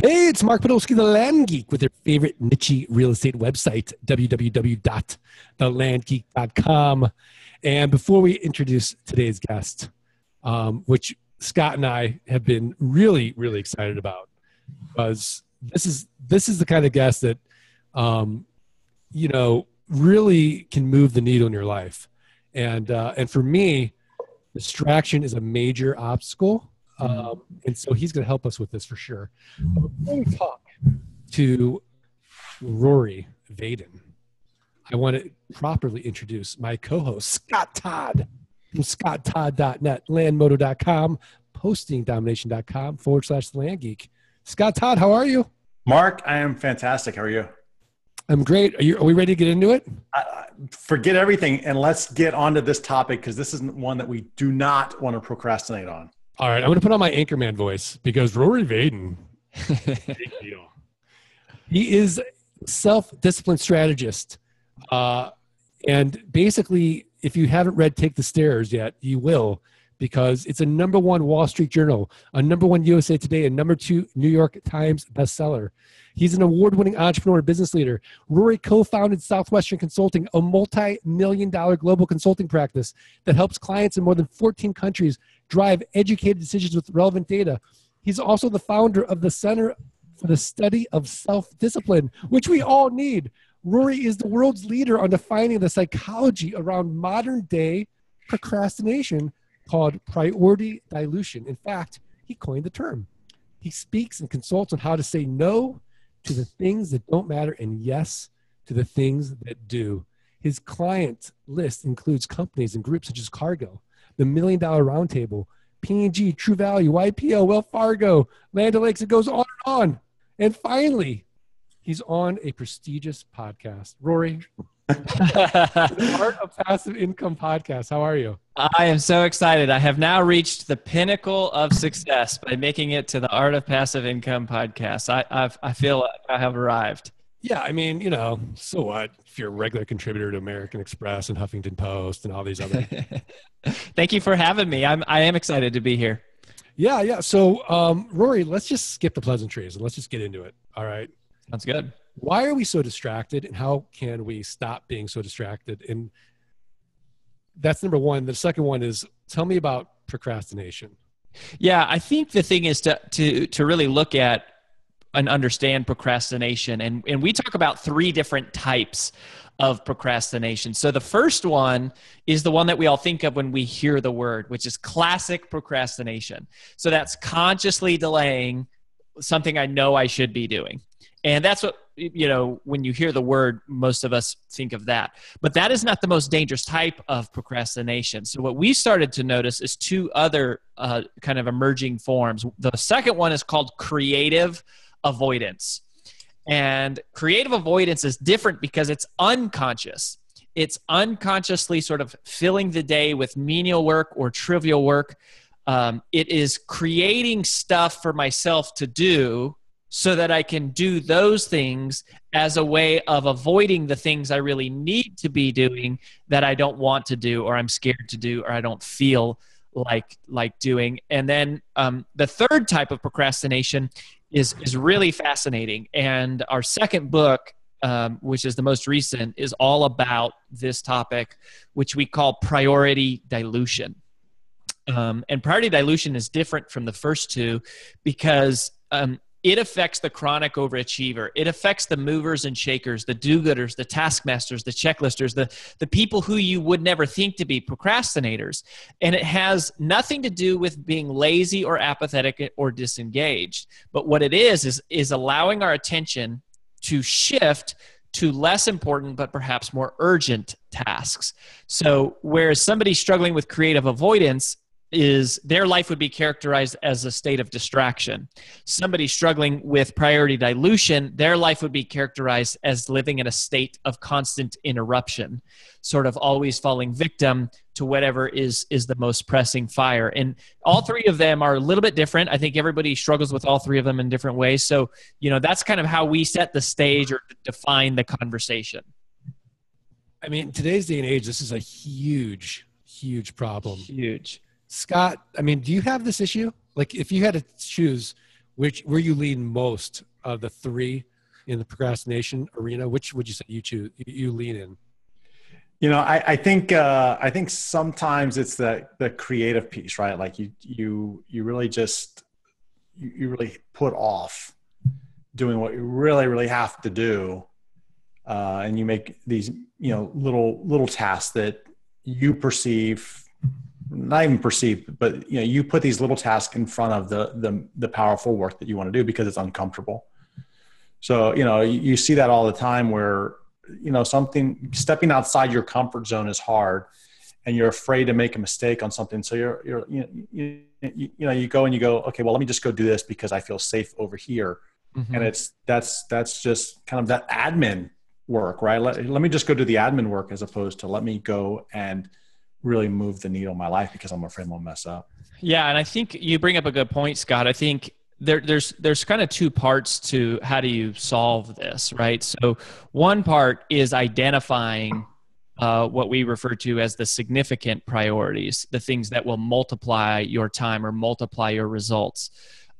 Hey, it's Mark Podolsky, the Land Geek, with your favorite niche real estate website, www.thelandgeek.com. And before we introduce today's guest, um, which Scott and I have been really, really excited about, because this is this is the kind of guest that, um, you know, really can move the needle in your life, and uh, and for me, distraction is a major obstacle Mm-hmm. Um, and so he's going to help us with this for sure. before we talk to Rory Vaden, I want to properly introduce my co host, Scott Todd from scotttodd.net, landmoto.com, postingdomination.com forward slash LandGeek. land geek. Scott Todd, how are you? Mark, I am fantastic. How are you? I'm great. Are, you, are we ready to get into it? Uh, forget everything and let's get onto this topic because this is not one that we do not want to procrastinate on. All right, I'm going to put on my Anchorman voice because Rory Vaden, big deal. He is self disciplined strategist, uh, and basically, if you haven't read "Take the Stairs" yet, you will because it's a number one Wall Street Journal, a number one USA Today, a number two New York Times bestseller. He's an award winning entrepreneur and business leader. Rory co founded Southwestern Consulting, a multi million dollar global consulting practice that helps clients in more than 14 countries drive educated decisions with relevant data. He's also the founder of the Center for the Study of Self Discipline, which we all need. Rory is the world's leader on defining the psychology around modern day procrastination called priority dilution. In fact, he coined the term. He speaks and consults on how to say no to the things that don't matter and yes to the things that do. His client list includes companies and groups such as Cargo, the Million Dollar Roundtable, P&G, True Value, YPO, Wells Fargo, Land O'Lakes. It goes on and on. And finally, he's on a prestigious podcast. Rory, Art of Passive Income podcast. How are you? I am so excited. I have now reached the pinnacle of success by making it to the Art of Passive Income podcast. I, I've, i feel like I have arrived. Yeah, I mean, you know, so what if you're a regular contributor to American Express and Huffington Post and all these other. Thank you for having me. I'm I am excited to be here. Yeah, yeah. So, um, Rory, let's just skip the pleasantries and let's just get into it. All right. Sounds good. Why are we so distracted, and how can we stop being so distracted? And that's number one. The second one is tell me about procrastination. Yeah, I think the thing is to to to really look at and understand procrastination. And, and we talk about three different types of procrastination. So the first one is the one that we all think of when we hear the word, which is classic procrastination. So that's consciously delaying something I know I should be doing. And that's what, you know, when you hear the word, most of us think of that. But that is not the most dangerous type of procrastination. So, what we started to notice is two other uh, kind of emerging forms. The second one is called creative avoidance. And creative avoidance is different because it's unconscious. It's unconsciously sort of filling the day with menial work or trivial work. Um, it is creating stuff for myself to do so that I can do those things as a way of avoiding the things I really need to be doing that I don't want to do or I'm scared to do or I don't feel like like doing. And then um, the third type of procrastination is is really fascinating. And our second book, um, which is the most recent, is all about this topic, which we call priority dilution. Um, and priority dilution is different from the first two because um, it affects the chronic overachiever. It affects the movers and shakers, the do gooders, the taskmasters, the checklisters, the, the people who you would never think to be procrastinators. And it has nothing to do with being lazy or apathetic or disengaged. But what it is, is, is allowing our attention to shift to less important but perhaps more urgent tasks. So, whereas somebody struggling with creative avoidance is their life would be characterized as a state of distraction. Somebody struggling with priority dilution, their life would be characterized as living in a state of constant interruption, sort of always falling victim to whatever is is the most pressing fire. And all three of them are a little bit different. I think everybody struggles with all three of them in different ways. So, you know, that's kind of how we set the stage or define the conversation. I mean, today's day and age, this is a huge, huge problem. Huge Scott, I mean, do you have this issue? Like, if you had to choose which where you lean most of the three in the procrastination arena, which would you say you choose? You lean in? You know, I, I think uh, I think sometimes it's the the creative piece, right? Like you you you really just you, you really put off doing what you really really have to do, uh, and you make these you know little little tasks that you perceive not even perceived, but you know, you put these little tasks in front of the the, the powerful work that you want to do because it's uncomfortable. So you know, you, you see that all the time where you know something stepping outside your comfort zone is hard, and you're afraid to make a mistake on something. So you're you're you know, you, you, you know you go and you go, okay, well, let me just go do this because I feel safe over here. Mm-hmm. And it's that's that's just kind of that admin work, right? Let, let me just go do the admin work as opposed to let me go and really move the needle in my life because I'm afraid i will mess up. Yeah, and I think you bring up a good point, Scott. I think there, there's there's kind of two parts to how do you solve this, right? So one part is identifying uh, what we refer to as the significant priorities, the things that will multiply your time or multiply your results.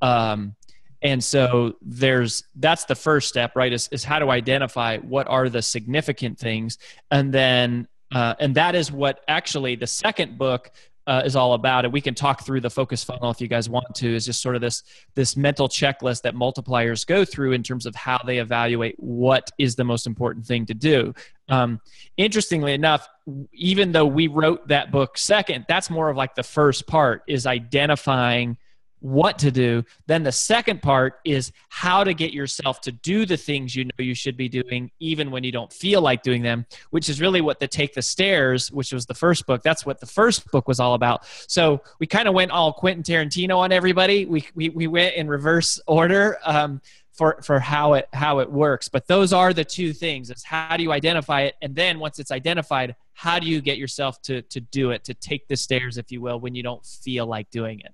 Um, and so there's that's the first step, right? Is, is how to identify what are the significant things, and then uh, and that is what actually the second book uh, is all about and we can talk through the focus funnel if you guys want to is just sort of this this mental checklist that multipliers go through in terms of how they evaluate what is the most important thing to do um, interestingly enough even though we wrote that book second that's more of like the first part is identifying what to do. Then the second part is how to get yourself to do the things you know you should be doing, even when you don't feel like doing them, which is really what the Take the Stairs, which was the first book, that's what the first book was all about. So we kind of went all Quentin Tarantino on everybody. We, we, we went in reverse order. Um, for for how it how it works but those are the two things is how do you identify it and then once it's identified how do you get yourself to to do it to take the stairs if you will when you don't feel like doing it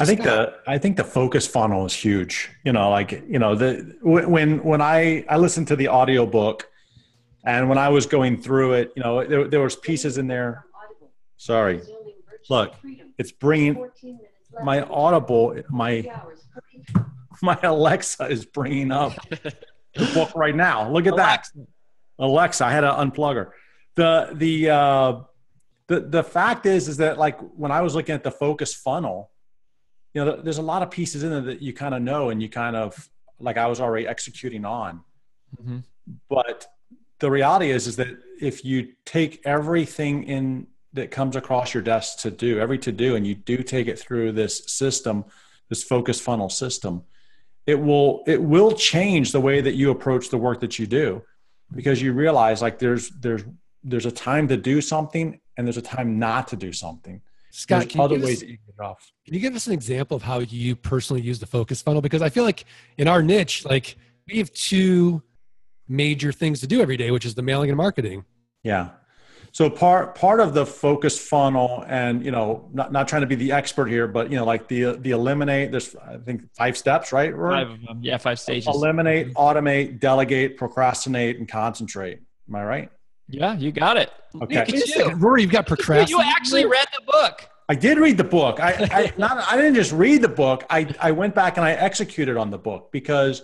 I think the I think the focus funnel is huge. You know, like you know the when when I I listened to the audio book, and when I was going through it, you know, there there was pieces in there. Sorry. Look, it's bringing my Audible my my Alexa is bringing up the book right now. Look at that. Alexa, I had to unplug her. The the uh the the fact is is that like when I was looking at the focus funnel, you know, there's a lot of pieces in there that you kind of know and you kind of like I was already executing on. Mm-hmm. But the reality is, is that if you take everything in that comes across your desk to do, every to do, and you do take it through this system, this focus funnel system, it will it will change the way that you approach the work that you do because you realize like there's there's there's a time to do something and there's a time not to do something Scott, can other ways us, you off. Can you give us an example of how you personally use the focus funnel? Because I feel like in our niche, like we have two major things to do every day, which is the mailing and marketing. Yeah. So part part of the focus funnel, and you know, not not trying to be the expert here, but you know, like the the eliminate. There's I think five steps, right? Five of them. Yeah, five stages. Eliminate, automate, delegate, procrastinate, and concentrate. Am I right? Yeah, you got it. Okay. You. Second, Rory, you've got procrastination. You actually read the book. I did read the book. I, I, not, I didn't just read the book. I, I went back and I executed on the book because,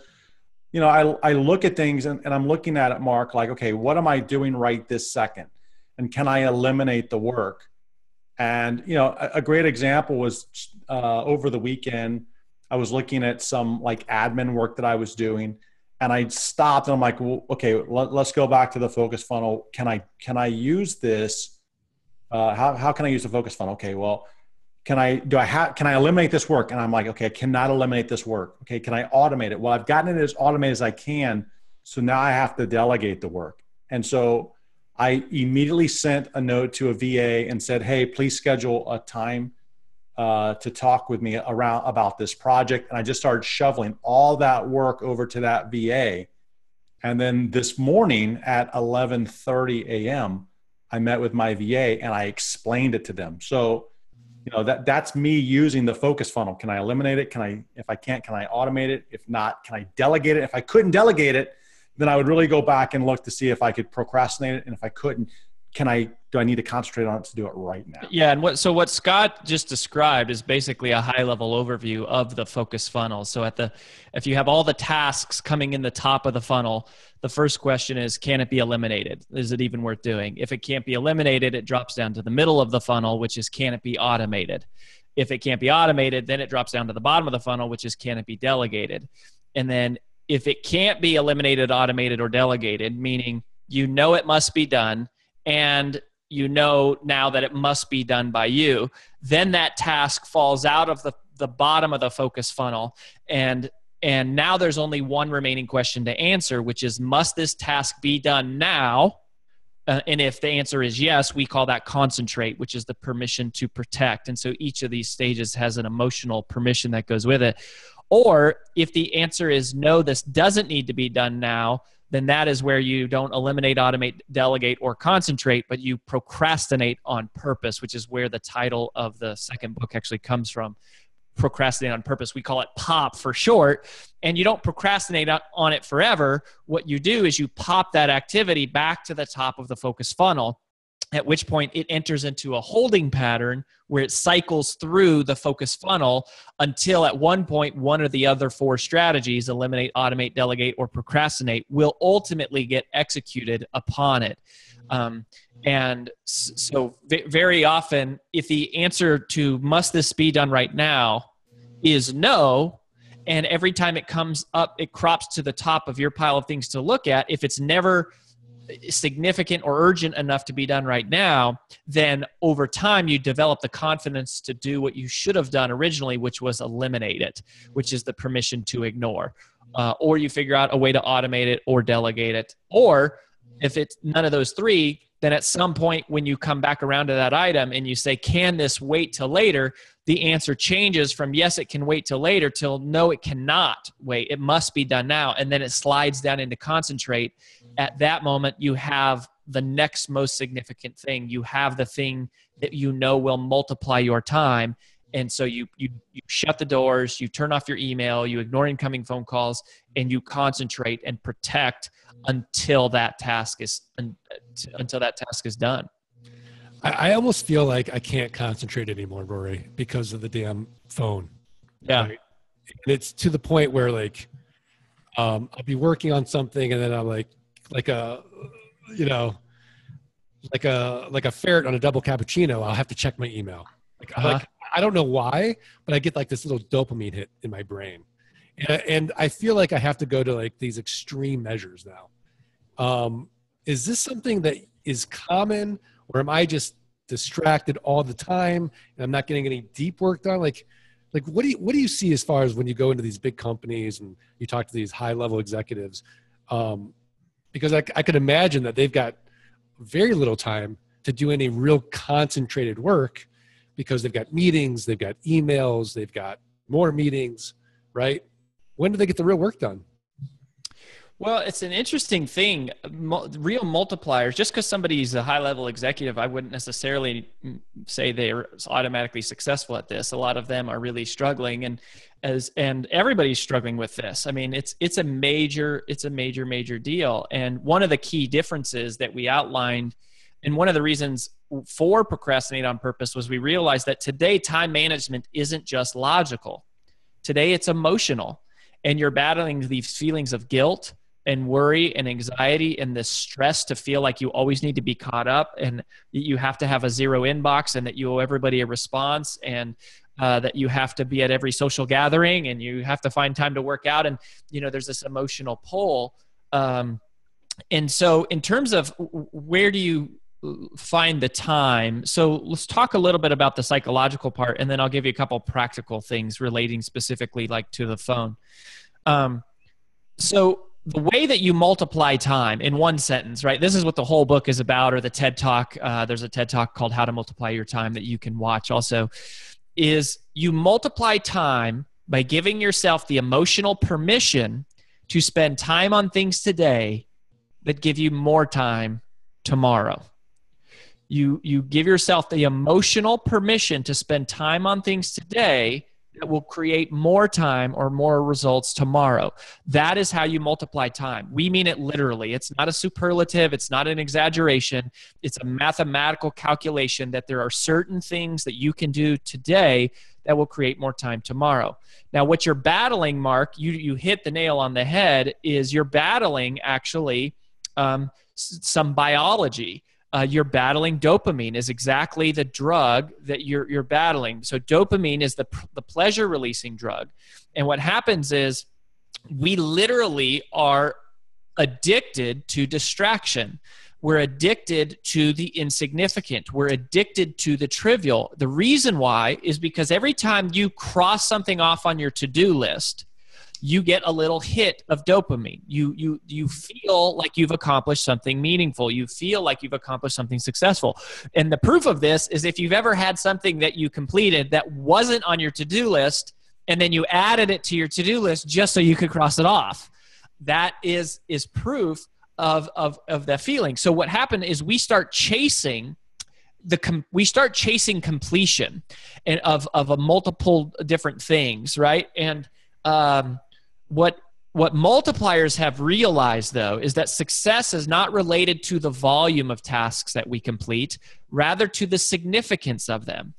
you know, I, I look at things and, and I'm looking at it, Mark, like, okay, what am I doing right this second? And can I eliminate the work? And, you know, a, a great example was uh, over the weekend, I was looking at some like admin work that I was doing and I stopped and I'm like, well, okay, let, us go back to the focus funnel. Can I can I use this? Uh, how how can I use the focus funnel? Okay, well, can I do I have can I eliminate this work? And I'm like, okay, I cannot eliminate this work. Okay, can I automate it? Well, I've gotten it as automated as I can, so now I have to delegate the work. And so I immediately sent a note to a VA and said, hey, please schedule a time uh, to talk with me around about this project. And I just started shoveling all that work over to that VA. And then this morning at 11:30 a.m., I met with my VA and I explained it to them. So, you know that that's me using the focus funnel. Can I eliminate it? Can I, if I can't, can I automate it? If not, can I delegate it? If I couldn't delegate it, then I would really go back and look to see if I could procrastinate it, and if I couldn't, can I do I need to concentrate on it to do it right now? Yeah, and what so what Scott just described is basically a high level overview of the focus funnel. So at the if you have all the tasks coming in the top of the funnel, the first question is can it be eliminated? Is it even worth doing? If it can't be eliminated, it drops down to the middle of the funnel, which is can it be automated? If it can't be automated, then it drops down to the bottom of the funnel, which is can it be delegated? And then if it can't be eliminated, automated, or delegated, meaning you know it must be done, and you know now that it must be done by you, then that task falls out of the, the bottom of the focus funnel and and now there's only one remaining question to answer, which is must this task be done now? Uh, and if the answer is yes, we call that concentrate, which is the permission to protect. And so each of these stages has an emotional permission that goes with it. Or if the answer is no, this doesn't need to be done now, then that is where you don't eliminate, automate, delegate, or concentrate, but you procrastinate on purpose, which is where the title of the second book actually comes from. Procrastinate on purpose. We call it POP for short. And you don't procrastinate on it forever. What you do is you pop that activity back to the top of the focus funnel at which point it enters into a holding pattern where it cycles through the focus funnel until at one point one or the other four strategies eliminate automate delegate or procrastinate will ultimately get executed upon it um, and so very often if the answer to must this be done right now is no and every time it comes up it crops to the top of your pile of things to look at if it's never significant or urgent enough to be done right now, then over time you develop the confidence to do what you should have done originally, which was eliminate it, which is the permission to ignore. Uh, or you figure out a way to automate it or delegate it, or if it's none of those three, then at some point when you come back around to that item and you say, can this wait till later? The answer changes from yes, it can wait till later till no, it cannot wait. It must be done now. And then it slides down into concentrate. Mm-hmm. At that moment, you have the next most significant thing. You have the thing that you know will multiply your time and so you, you you shut the doors you turn off your email you ignore incoming phone calls and you concentrate and protect until that task is until that task is done i, I almost feel like i can't concentrate anymore rory because of the damn phone yeah right? and it's to the point where like um, i'll be working on something and then i'm like like a you know like a like a ferret on a double cappuccino i'll have to check my email like, uh-huh. like I don't know why, but I get like this little dopamine hit in my brain, and, and I feel like I have to go to like these extreme measures now. Um, is this something that is common, or am I just distracted all the time and I'm not getting any deep work done? Like, like what do you what do you see as far as when you go into these big companies and you talk to these high level executives? Um, because I, I could imagine that they've got very little time to do any real concentrated work because they've got meetings, they've got emails, they've got more meetings, right? When do they get the real work done? Well, it's an interesting thing. Real multipliers, just because somebody's a high level executive, I wouldn't necessarily say they're automatically successful at this. A lot of them are really struggling and as and everybody's struggling with this. I mean, it's it's a major it's a major major deal. And one of the key differences that we outlined and one of the reasons for procrastinate on purpose was we realized that today time management isn't just logical. Today it's emotional and you're battling these feelings of guilt and worry and anxiety and this stress to feel like you always need to be caught up and you have to have a zero inbox and that you owe everybody a response and uh, that you have to be at every social gathering and you have to find time to work out and you know there's this emotional pull um, and so in terms of where do you find the time. So let's talk a little bit about the psychological part, and then I'll give you a couple practical things relating specifically, like to the phone. Um, so the way that you multiply time in one sentence, right? This is what the whole book is about, or the TED Talk. Uh, there's a TED Talk called "How to Multiply Your Time" that you can watch. Also, is you multiply time by giving yourself the emotional permission to spend time on things today that give you more time tomorrow you you give yourself the emotional permission to spend time on things today that will create more time or more results tomorrow that is how you multiply time we mean it literally it's not a superlative it's not an exaggeration it's a mathematical calculation that there are certain things that you can do today that will create more time tomorrow now what you're battling mark you you hit the nail on the head is you're battling actually um, some biology uh, you're battling dopamine is exactly the drug that you're, you're battling so dopamine is the, the pleasure releasing drug and what happens is we literally are addicted to distraction we're addicted to the insignificant. We're addicted to the trivial. The reason why is because every time you cross something off on your to do list, you get a little hit of dopamine. You you you feel like you've accomplished something meaningful. You feel like you've accomplished something successful. And the proof of this is if you've ever had something that you completed that wasn't on your to-do list and then you added it to your to-do list just so you could cross it off. That is is proof of of of that feeling. So what happened is we start chasing the com- we start chasing completion and of of a multiple different things, right? And um what what multipliers have realized though is that success is not related to the volume of tasks that we complete rather to the significance of them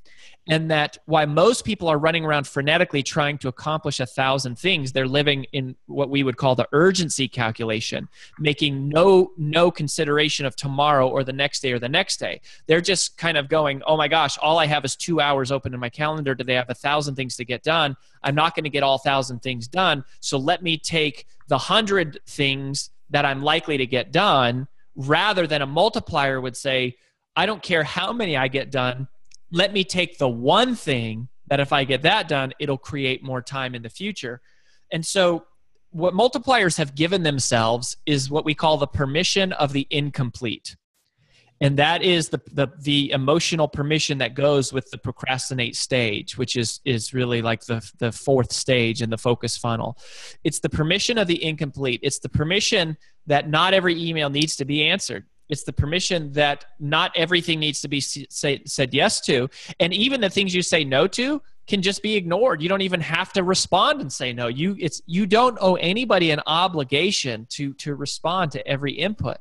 and that why most people are running around frenetically trying to accomplish a thousand things they're living in what we would call the urgency calculation making no no consideration of tomorrow or the next day or the next day they're just kind of going oh my gosh all i have is two hours open in my calendar Do they have a thousand things to get done i'm not going to get all thousand things done so let me take the hundred things that i'm likely to get done rather than a multiplier would say I don't care how many I get done let me take the one thing that if I get that done, it'll create more time in the future. And so, what multipliers have given themselves is what we call the permission of the incomplete. And that is the, the, the emotional permission that goes with the procrastinate stage, which is, is really like the, the fourth stage in the focus funnel. It's the permission of the incomplete. It's the permission that not every email needs to be answered it's the permission that not everything needs to be say, said yes to. And even the things you say no to can just be ignored. You don't even have to respond and say no. You it's you don't owe anybody an obligation to to respond to every input.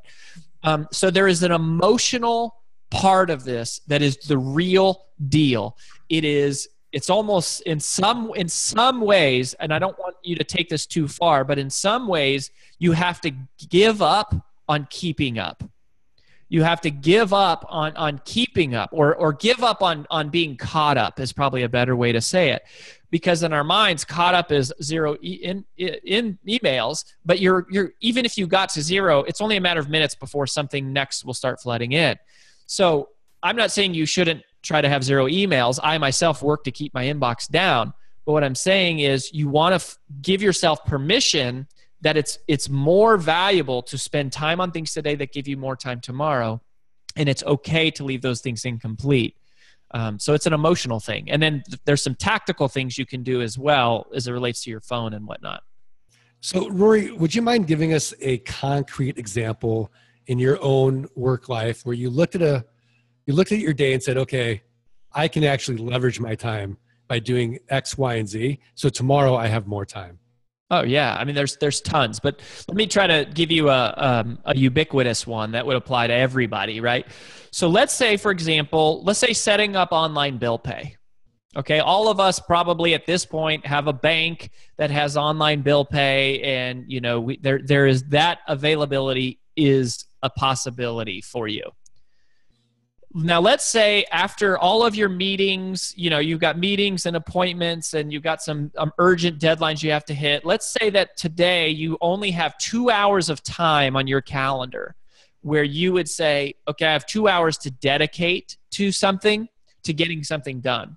Um, so there is an emotional part of this that is the real deal. It is it's almost in some in some ways and i don't want you to take this too far but in some ways you have to give up on keeping up you have to give up on on keeping up or or give up on on being caught up is probably a better way to say it because in our minds caught up is zero in, in emails but you're you're even if you got to zero it's only a matter of minutes before something next will start flooding in so i'm not saying you shouldn't try to have zero emails i myself work to keep my inbox down but what i'm saying is you want to f- give yourself permission that it's it's more valuable to spend time on things today that give you more time tomorrow and it's okay to leave those things incomplete um, so it's an emotional thing and then th- there's some tactical things you can do as well as it relates to your phone and whatnot so rory would you mind giving us a concrete example in your own work life where you looked at a you looked at your day and said okay i can actually leverage my time by doing x y and z so tomorrow i have more time Oh yeah, I mean there's there's tons, but let me try to give you a um, a ubiquitous one that would apply to everybody, right? So let's say, for example, let's say setting up online bill pay. Okay, all of us probably at this point have a bank that has online bill pay, and you know we, there there is that availability is a possibility for you now let's say after all of your meetings you know you've got meetings and appointments and you've got some um, urgent deadlines you have to hit let's say that today you only have two hours of time on your calendar where you would say okay i have two hours to dedicate to something to getting something done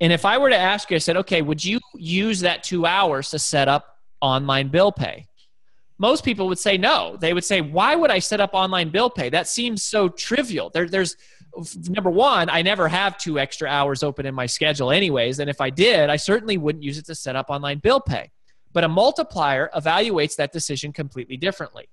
and if i were to ask you i said okay would you use that two hours to set up online bill pay most people would say no. They would say, why would I set up online bill pay? That seems so trivial. There, there's number one, I never have two extra hours open in my schedule, anyways. And if I did, I certainly wouldn't use it to set up online bill pay. But a multiplier evaluates that decision completely differently.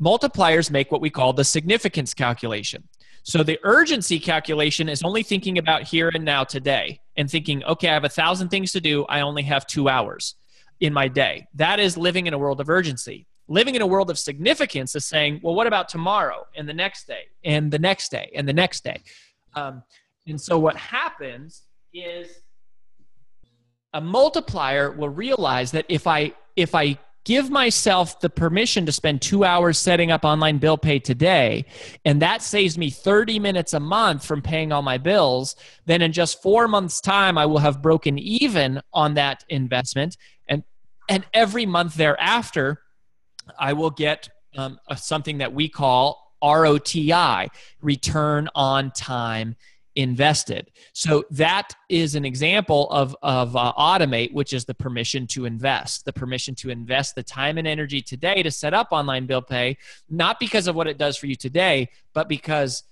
Multipliers make what we call the significance calculation. So the urgency calculation is only thinking about here and now today and thinking, okay, I have a thousand things to do. I only have two hours in my day. That is living in a world of urgency. Living in a world of significance is saying, well, what about tomorrow and the next day and the next day and the next day? Um, and so what happens is a multiplier will realize that if I if I give myself the permission to spend two hours setting up online bill pay today, and that saves me 30 minutes a month from paying all my bills, then in just four months' time, I will have broken even on that investment. And every month thereafter, I will get um, a, something that we call ROTI, return on time invested. So that is an example of, of uh, Automate, which is the permission to invest, the permission to invest the time and energy today to set up online bill pay, not because of what it does for you today, but because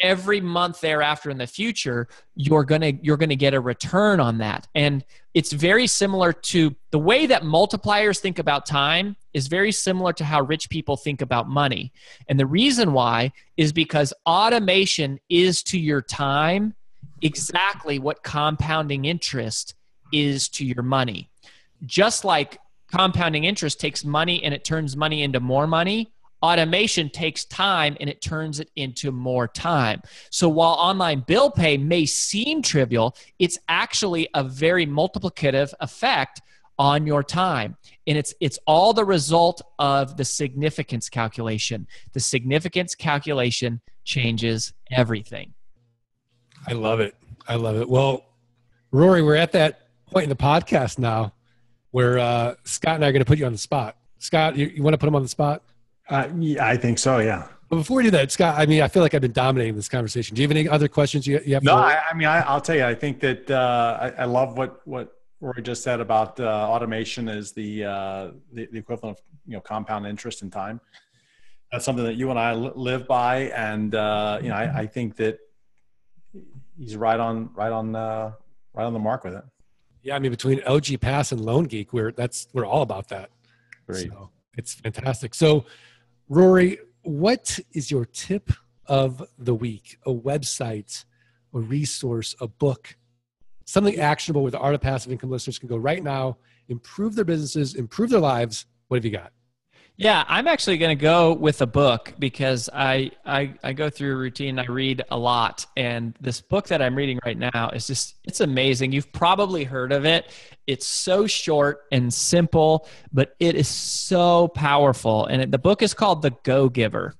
every month thereafter in the future you're going to you're going to get a return on that and it's very similar to the way that multipliers think about time is very similar to how rich people think about money and the reason why is because automation is to your time exactly what compounding interest is to your money just like compounding interest takes money and it turns money into more money Automation takes time and it turns it into more time. So while online bill pay may seem trivial, it's actually a very multiplicative effect on your time and it's it's all the result of the significance calculation the significance calculation changes everything i love it i love it well rory we're at that point in the podcast now where uh, scott and i are going to put you on the spot scott you, you want to put him on the spot uh, yeah, I think so. Yeah. But before we do that, Scott, I mean, I feel like I've been dominating this conversation. Do you have any other questions you, you have? No, I, I, mean, I, will tell you, I think that uh, I, I, love what, what Roy just said about uh, automation is the, uh, the, the, equivalent of, you know, compound interest in time. That's something that you and I live by. And, uh, you know, I, I, think that he's right on, right on, uh, right on the mark with it. Yeah. I mean, between LG pass and loan geek, we're, that's, we're all about that. Great. So it's fantastic. So, Rory, what is your tip of the week? A website, a resource, a book, something actionable where the art of passive income listeners can go right now, improve their businesses, improve their lives. What have you got? Yeah, I'm actually going to go with a book because I, I I go through a routine. I read a lot, and this book that I'm reading right now is just it's amazing. You've probably heard of it. It's so short and simple, but it is so powerful. And it, the book is called The Go Giver,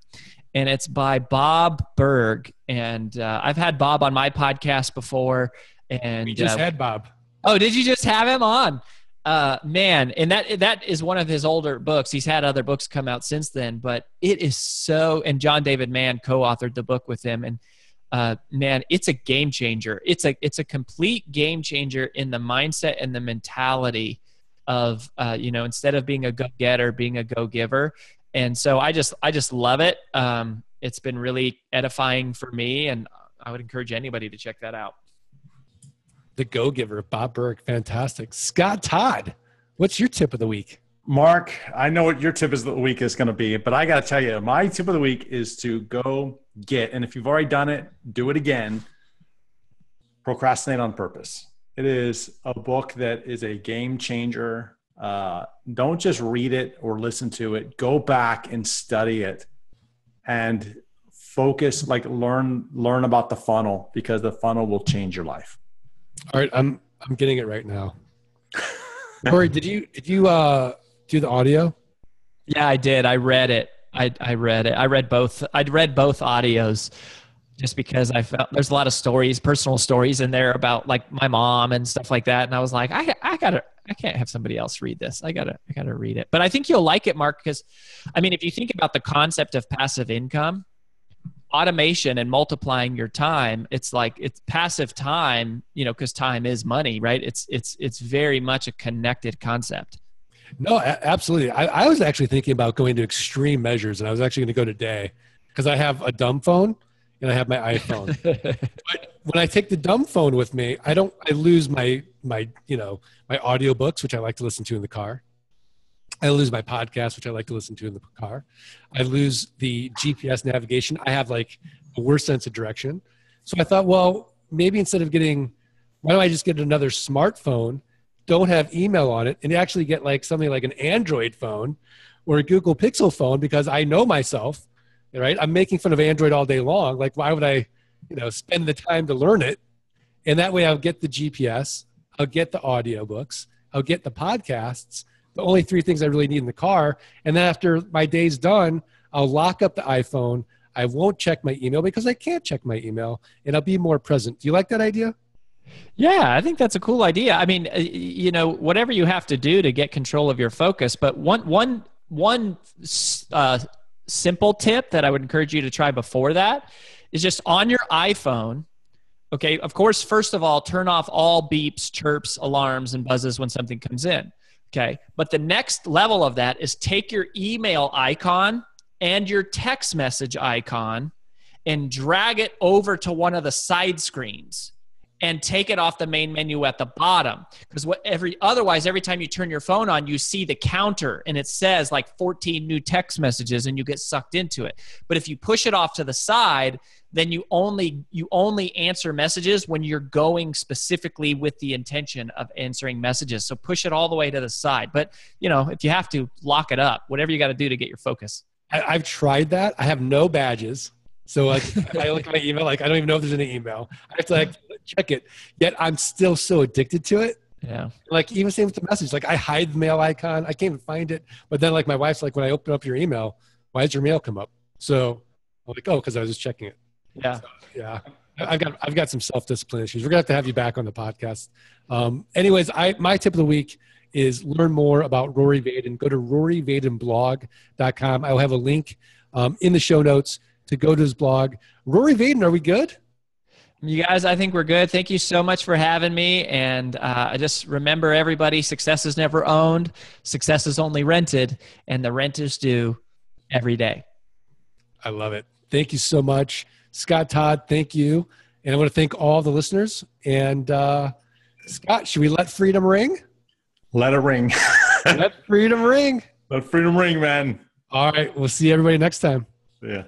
and it's by Bob Berg. And uh, I've had Bob on my podcast before, and we just uh, had Bob. Oh, did you just have him on? uh, man, and that that is one of his older books. He's had other books come out since then, but it is so. And John David Mann co-authored the book with him, and uh, man, it's a game changer. It's a it's a complete game changer in the mindset and the mentality of uh, you know instead of being a go getter, being a go giver. And so I just I just love it. Um, it's been really edifying for me, and I would encourage anybody to check that out the go giver, Bob Burke. Fantastic. Scott Todd, what's your tip of the week? Mark, I know what your tip of the week is going to be, but I got to tell you, my tip of the week is to go get, and if you've already done it, do it again. Procrastinate on purpose. It is a book that is a game changer. Uh, don't just read it or listen to it, go back and study it. And focus like learn learn about the funnel because the funnel will change your life all right, I'm I'm getting it right now. Corey, did you did you uh, do the audio? Yeah, I did. I read it. I I read it. I read both. I'd read both audios just because I felt there's a lot of stories, personal stories in there about like my mom and stuff like that. And I was like, I, I gotta, I can't have somebody else read this. I gotta, I gotta read it. But I think you'll like it, Mark, because I mean, if you think about the concept of passive income, automation and multiplying your time it's like it's passive time you know because time is money right it's it's it's very much a connected concept no absolutely I, I was actually thinking about going to extreme measures and i was actually going to go today because i have a dumb phone and i have my iphone but when i take the dumb phone with me i don't i lose my my you know my audiobooks which i like to listen to in the car I lose my podcast, which I like to listen to in the car. I lose the GPS navigation. I have like a worse sense of direction. So I thought, well, maybe instead of getting, why don't I just get another smartphone, don't have email on it, and actually get like something like an Android phone or a Google Pixel phone because I know myself, right? I'm making fun of Android all day long. Like, why would I, you know, spend the time to learn it? And that way I'll get the GPS, I'll get the audiobooks, I'll get the podcasts the only three things I really need in the car. And then after my day's done, I'll lock up the iPhone. I won't check my email because I can't check my email and I'll be more present. Do you like that idea? Yeah, I think that's a cool idea. I mean, you know, whatever you have to do to get control of your focus, but one one one uh, simple tip that I would encourage you to try before that is just on your iPhone. Okay, of course, first of all, turn off all beeps, chirps, alarms, and buzzes when something comes in. Okay. But the next level of that is take your email icon and your text message icon and drag it over to one of the side screens and take it off the main menu at the bottom because what every otherwise every time you turn your phone on you see the counter and it says like 14 new text messages and you get sucked into it but if you push it off to the side then you only you only answer messages when you're going specifically with the intention of answering messages so push it all the way to the side but you know if you have to lock it up whatever you got to do to get your focus I, have tried that i have no badges so like I look at my email, like I don't even know if there's any email. I have to like check it. Yet I'm still so addicted to it. Yeah. Like even same with the message. Like I hide the mail icon. I can't even find it. But then like my wife's like, when I open up your email, why does your mail come up? So I'm like, oh, because I was just checking it. Yeah. So, yeah. I've got I've got some self discipline issues. We're gonna have to have you back on the podcast. Um, anyways, I my tip of the week is learn more about Rory Vaden. Go to roryvadenblog.com. I will have a link um, in the show notes to go to his blog. Rory Vaden, are we good? You guys, I think we're good. Thank you so much for having me. And uh, I just remember everybody success is never owned, success is only rented, and the rent is due every day. I love it. Thank you so much. Scott Todd, thank you. And I want to thank all the listeners. And uh, Scott, should we let freedom ring? Let it ring. let freedom ring. Let freedom ring, man. All right. We'll see everybody next time. Yeah.